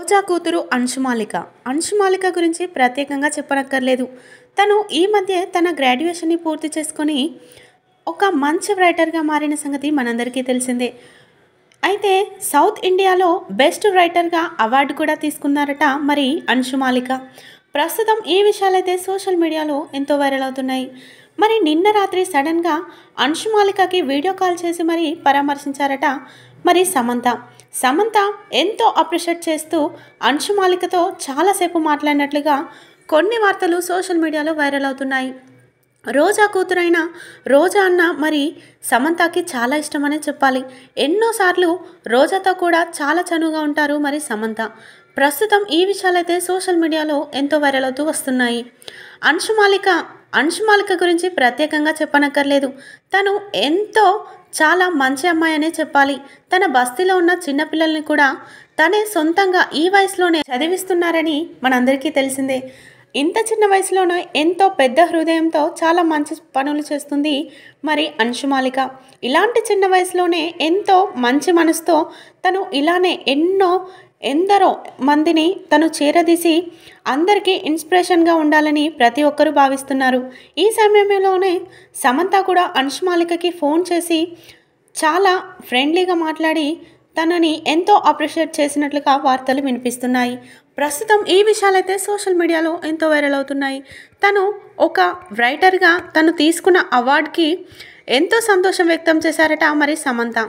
రోజా కూతురు అంశుమాలిక అంశుమాలిక గురించి ప్రత్యేకంగా చెప్పనక్కర్లేదు తను ఈ మధ్య తన గ్రాడ్యుయేషన్ని పూర్తి చేసుకొని ఒక మంచి రైటర్గా మారిన సంగతి మనందరికీ తెలిసిందే అయితే సౌత్ ఇండియాలో బెస్ట్ రైటర్గా అవార్డు కూడా తీసుకున్నారట మరి అంశుమాలిక ప్రస్తుతం ఈ విషయాలైతే సోషల్ మీడియాలో ఎంతో వైరల్ అవుతున్నాయి మరి నిన్న రాత్రి సడన్గా అంశుమాలికకి వీడియో కాల్ చేసి మరీ పరామర్శించారట మరి సమంత సమంత ఎంతో అప్రిషియేట్ చేస్తూ అంశుమాలికతో చాలాసేపు మాట్లాడినట్లుగా కొన్ని వార్తలు సోషల్ మీడియాలో వైరల్ అవుతున్నాయి రోజా కూతురైన రోజా అన్న మరి సమంతకి చాలా ఇష్టమనే చెప్పాలి ఎన్నోసార్లు రోజాతో కూడా చాలా చనువుగా ఉంటారు మరి సమంత ప్రస్తుతం ఈ విషయాలైతే సోషల్ మీడియాలో ఎంతో వైరల్ అవుతూ వస్తున్నాయి అంశుమాలిక అంశుమాలిక గురించి ప్రత్యేకంగా చెప్పనక్కర్లేదు తను ఎంతో చాలా మంచి అమ్మాయి అనే చెప్పాలి తన బస్తీలో ఉన్న చిన్నపిల్లల్ని కూడా తనే సొంతంగా ఈ వయసులోనే చదివిస్తున్నారని మనందరికీ తెలిసిందే ఇంత చిన్న వయసులోనే ఎంతో పెద్ద హృదయంతో చాలా మంచి పనులు చేస్తుంది మరి అంశుమాలిక ఇలాంటి చిన్న వయసులోనే ఎంతో మంచి మనసుతో తను ఇలానే ఎన్నో ఎందరో మందిని తను చేరదీసి అందరికీ ఇన్స్పిరేషన్గా ఉండాలని ప్రతి ఒక్కరూ భావిస్తున్నారు ఈ సమయంలోనే సమంత కూడా అంశమాలికకి ఫోన్ చేసి చాలా ఫ్రెండ్లీగా మాట్లాడి తనని ఎంతో అప్రిషియేట్ చేసినట్లుగా వార్తలు వినిపిస్తున్నాయి ప్రస్తుతం ఈ విషయాలైతే సోషల్ మీడియాలో ఎంతో వైరల్ అవుతున్నాయి తను ఒక రైటర్గా తను తీసుకున్న అవార్డుకి ఎంతో సంతోషం వ్యక్తం చేశారట మరి సమంత